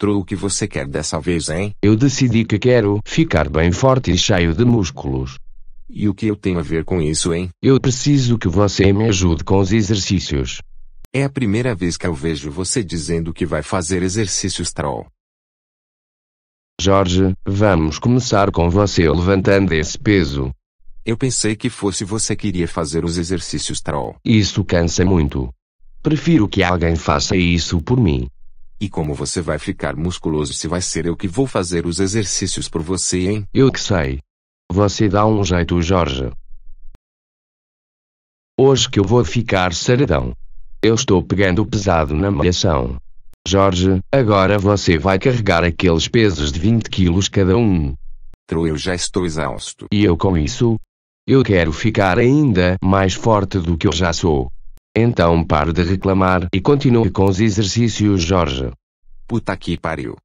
encontrou o que você quer dessa vez, hein? Eu decidi que quero ficar bem forte e cheio de músculos. E o que eu tenho a ver com isso, hein? Eu preciso que você me ajude com os exercícios. É a primeira vez que eu vejo você dizendo que vai fazer exercícios troll. Jorge, vamos começar com você levantando esse peso. Eu pensei que fosse você que iria fazer os exercícios troll. Isso cansa muito. Prefiro que alguém faça isso por mim. E como você vai ficar musculoso se vai ser eu que vou fazer os exercícios por você, hein? Eu que sei. Você dá um jeito, Jorge. Hoje que eu vou ficar saradão. Eu estou pegando pesado na malhação. Jorge, agora você vai carregar aqueles pesos de 20 quilos cada um. Tro, eu já estou exausto. E eu com isso? Eu quero ficar ainda mais forte do que eu já sou. Então pare de reclamar e continue com os exercícios, Jorge. Puta que pariu.